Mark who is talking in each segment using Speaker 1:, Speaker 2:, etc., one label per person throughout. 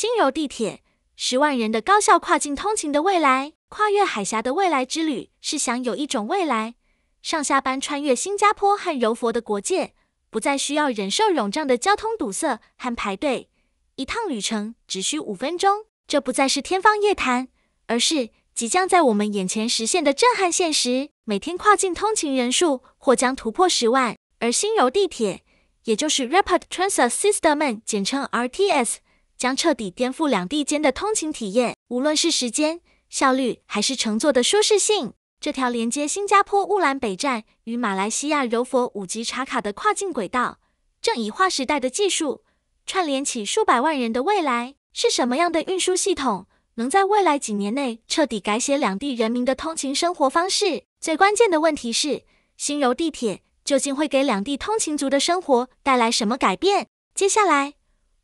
Speaker 1: 新柔地铁，十万人的高效跨境通勤的未来，跨越海峡的未来之旅是想有一种未来，上下班穿越新加坡和柔佛的国界，不再需要忍受冗长的交通堵塞和排队，一趟旅程只需五分钟。这不再是天方夜谭，而是即将在我们眼前实现的震撼现实。每天跨境通勤人数或将突破十万，而新柔地铁，也就是 Rapid Transit System，简称 RTS。将彻底颠覆两地间的通勤体验，无论是时间效率还是乘坐的舒适性。这条连接新加坡乌兰北站与马来西亚柔佛五级茶卡的跨境轨道，正以划时代的技术串联起数百万人的未来。是什么样的运输系统，能在未来几年内彻底改写两地人民的通勤生活方式？最关键的问题是，新柔地铁究竟会给两地通勤族的生活带来什么改变？接下来。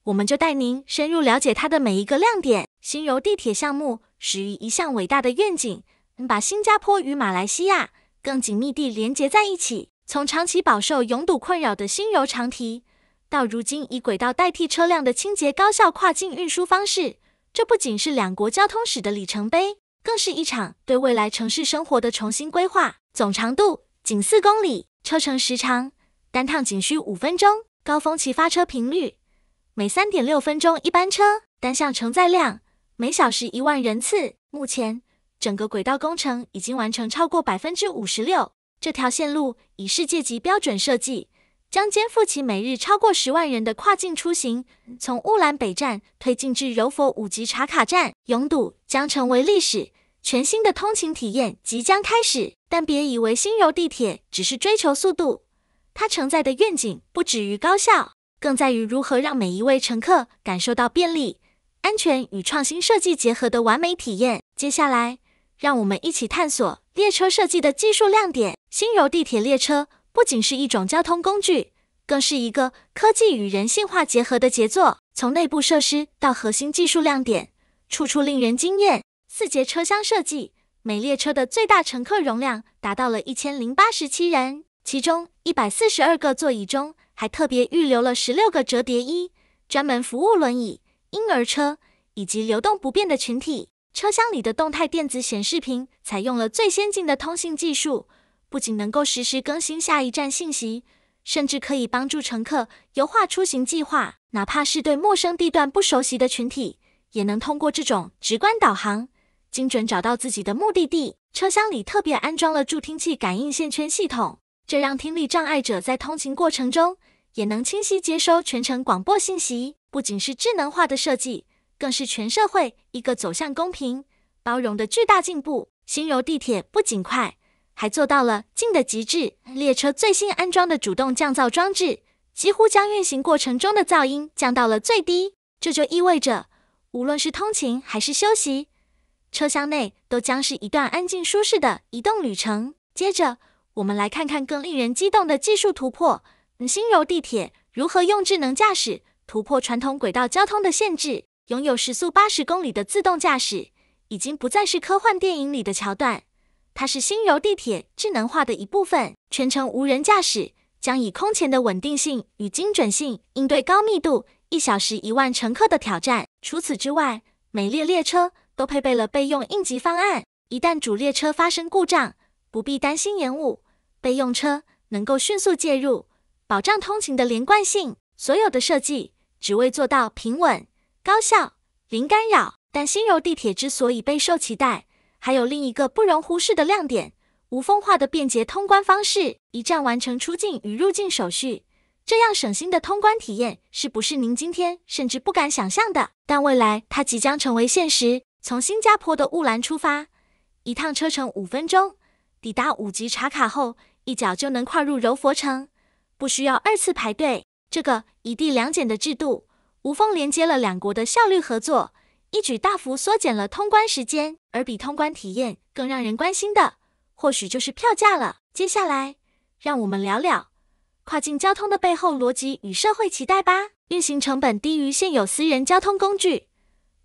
Speaker 1: 我们就带您深入了解它的每一个亮点。新柔地铁项目始于一项伟大的愿景，把新加坡与马来西亚更紧密地连接在一起。从长期饱受拥堵困扰的新柔长提，到如今以轨道代替车辆的清洁高效跨境运输方式，这不仅是两国交通史的里程碑，更是一场对未来城市生活的重新规划。总长度仅四公里，车程时长单趟仅需五分钟，高峰期发车频率。每三点六分钟一班车，单向承载量每小时一万人次。目前，整个轨道工程已经完成超过百分之五十六。这条线路以世界级标准设计，将肩负起每日超过十万人的跨境出行。从乌兰北站推进至柔佛五级茶卡站，拥堵将成为历史，全新的通勤体验即将开始。但别以为新柔地铁只是追求速度，它承载的愿景不止于高效。更在于如何让每一位乘客感受到便利、安全与创新设计结合的完美体验。接下来，让我们一起探索列车设计的技术亮点。新柔地铁列车不仅是一种交通工具，更是一个科技与人性化结合的杰作。从内部设施到核心技术亮点，处处令人惊艳。四节车厢设计，每列车的最大乘客容量达到了一千零八十七人，其中一百四十二个座椅中。还特别预留了十六个折叠衣，专门服务轮椅、婴儿车以及流动不便的群体。车厢里的动态电子显示屏采用了最先进的通信技术，不仅能够实时更新下一站信息，甚至可以帮助乘客优化出行计划。哪怕是对陌生地段不熟悉的群体，也能通过这种直观导航，精准找到自己的目的地。车厢里特别安装了助听器感应线圈系统。这让听力障碍者在通勤过程中也能清晰接收全程广播信息。不仅是智能化的设计，更是全社会一个走向公平、包容的巨大进步。新柔地铁不仅快，还做到了静的极致。列车最新安装的主动降噪装置，几乎将运行过程中的噪音降到了最低。这就意味着，无论是通勤还是休息，车厢内都将是一段安静舒适的移动旅程。接着。我们来看看更令人激动的技术突破。新柔地铁如何用智能驾驶突破传统轨道交通的限制？拥有时速八十公里的自动驾驶，已经不再是科幻电影里的桥段。它是新柔地铁智能化的一部分，全程无人驾驶，将以空前的稳定性与精准性应对高密度、一小时一万乘客的挑战。除此之外，每列列车都配备了备用应急方案，一旦主列车发生故障。不必担心延误，备用车能够迅速介入，保障通勤的连贯性。所有的设计只为做到平稳、高效、零干扰。但新柔地铁之所以备受期待，还有另一个不容忽视的亮点：无风化的便捷通关方式，一站完成出境与入境手续。这样省心的通关体验，是不是您今天甚至不敢想象的？但未来它即将成为现实。从新加坡的雾兰出发，一趟车程五分钟。抵达五级茶卡后，一脚就能跨入柔佛城，不需要二次排队。这个一地两检的制度，无缝连接了两国的效率合作，一举大幅缩减了通关时间。而比通关体验更让人关心的，或许就是票价了。接下来，让我们聊聊跨境交通的背后逻辑与社会期待吧。运行成本低于现有私人交通工具，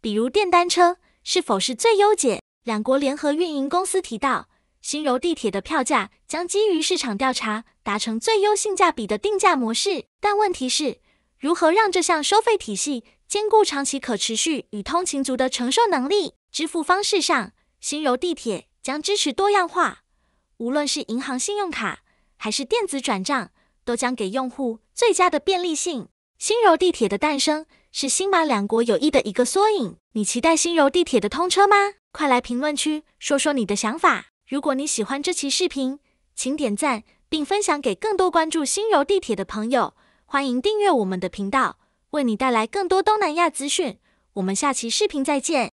Speaker 1: 比如电单车，是否是最优解？两国联合运营公司提到。新柔地铁的票价将基于市场调查，达成最优性价比的定价模式。但问题是，如何让这项收费体系兼顾长期可持续与通勤族的承受能力？支付方式上，新柔地铁将支持多样化，无论是银行信用卡还是电子转账，都将给用户最佳的便利性。新柔地铁的诞生是新马两国友谊的一个缩影。你期待新柔地铁的通车吗？快来评论区说说你的想法。如果你喜欢这期视频，请点赞并分享给更多关注新柔地铁的朋友。欢迎订阅我们的频道，为你带来更多东南亚资讯。我们下期视频再见。